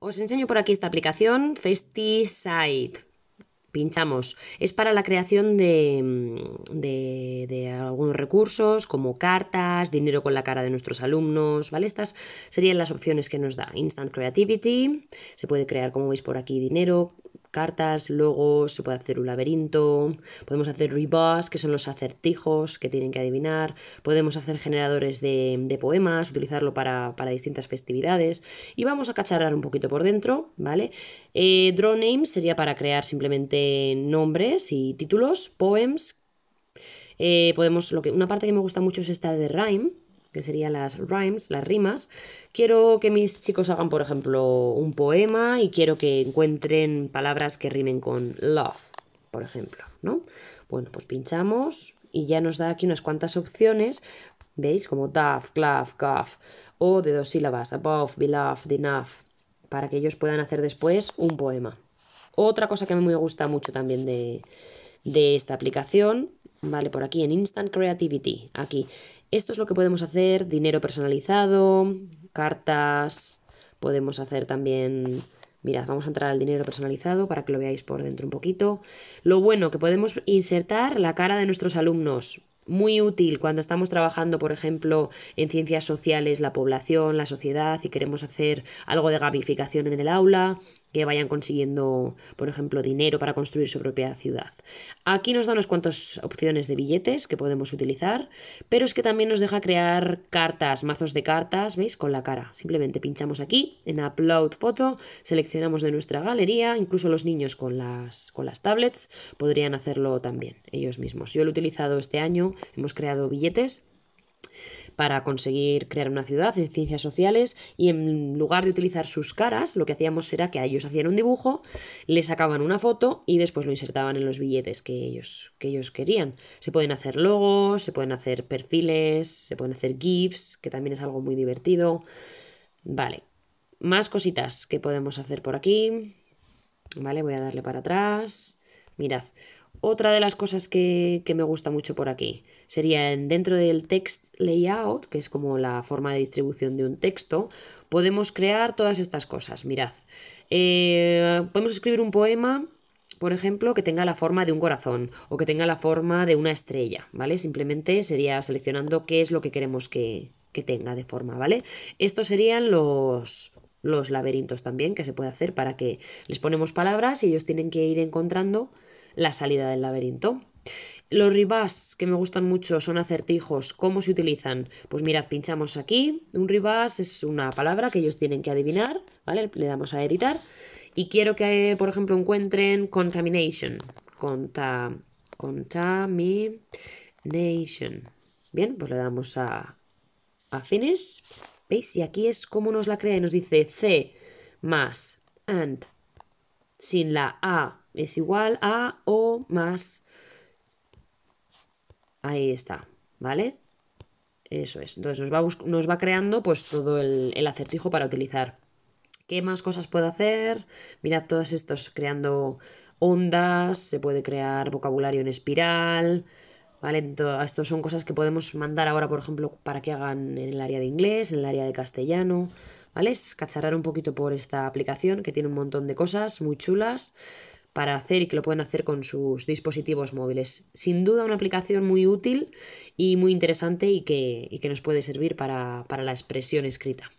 Os enseño por aquí esta aplicación, Festisite. Pinchamos. Es para la creación mm, de, algunos recursos como cartas, dinero con la cara de nuestros alumnos, ¿vale? Estas serían las opciones que nos da. Instant Creativity, se puede crear, como veis por aquí, dinero, cartas, logos, se puede hacer un laberinto, podemos hacer rebuffs, que son los acertijos que tienen que adivinar, podemos hacer generadores de, poemas, utilizarlo para, distintas festividades y vamos a cacharrar un poquito por dentro, ¿vale? Eh, draw names sería para crear simplemente nombres y títulos, poems. Eh, podemos, lo que, una parte que me gusta mucho es esta de Rhyme, que serían las rhymes, las rimas. Quiero que mis chicos hagan, por ejemplo, un poema y quiero que encuentren palabras que rimen con love, por ejemplo, ¿no? Bueno, pues pinchamos y ya nos da aquí unas cuantas opciones, ¿veis? Como daf, claf, cough o de dos sílabas, above, beloved, enough, para que ellos puedan hacer después un poema. Otra cosa que me gusta mucho también de, de esta aplicación, ¿vale? Por aquí en Instant Creativity, aquí. Esto es lo que podemos hacer, dinero personalizado, cartas, podemos hacer también... Mirad, vamos a entrar al dinero personalizado para que lo veáis por dentro un poquito. Lo bueno, que podemos insertar la cara de nuestros alumnos. Muy útil cuando estamos trabajando, por ejemplo, en ciencias sociales, la población, la sociedad, y queremos hacer algo de gamificación en el aula, que vayan consiguiendo, por ejemplo, dinero para construir su propia ciudad. Aquí nos da unas cuantas opciones de billetes que podemos utilizar, pero es que también nos deja crear cartas, mazos de cartas, ¿veis? Con la cara. Simplemente pinchamos aquí en Upload foto, seleccionamos de nuestra galería, incluso los niños con las, con las tablets podrían hacerlo también ellos mismos. Yo lo he utilizado este año, hemos creado billetes para conseguir crear una ciudad en ciencias sociales y en lugar de utilizar sus caras, lo que hacíamos era que a ellos hacían un dibujo, le sacaban una foto y después lo insertaban en los billetes que ellos, que ellos querían. Se pueden hacer logos, se pueden hacer perfiles, se pueden hacer GIFs, que también es algo muy divertido. Vale, más cositas que podemos hacer por aquí. Vale, voy a darle para atrás. Mirad, otra de las cosas que, que, me gusta mucho por aquí sería dentro del text layout, que es como la forma de distribución de un texto, podemos crear todas estas cosas. Mirad, eh, podemos escribir un poema, por ejemplo, que tenga la forma de un corazón o que tenga la forma de una estrella, ¿vale? Simplemente sería seleccionando qué es lo que queremos que, que tenga de forma, ¿vale? Estos serían los, los laberintos también que se puede hacer para que les ponemos palabras y ellos tienen que ir encontrando la salida del laberinto. Los ribas que me gustan mucho son acertijos. ¿Cómo se utilizan? Pues mirad, pinchamos aquí. Un ribas es una palabra que ellos tienen que adivinar, ¿vale? Le damos a editar. Y quiero que, por ejemplo, encuentren contamination. contamination. Bien, pues le damos a, a finish. ¿Veis? Y aquí es como nos la crea y nos dice C más and sin la A es igual a O más. Ahí está, ¿vale? Eso es. Entonces nos va, nos va creando pues todo el, acertijo para utilizar. ¿Qué más cosas puedo hacer? Mirad todos estos creando ondas, se puede crear vocabulario en espiral, ¿vale? Estas estos son cosas que podemos mandar ahora, por ejemplo, para que hagan en el área de inglés, en el área de castellano, ¿vale? Es cacharrar un poquito por esta aplicación que tiene un montón de cosas muy chulas para hacer y que lo pueden hacer con sus dispositivos móviles. Sin duda una aplicación muy útil y muy interesante y que, nos puede servir para la expresión escrita.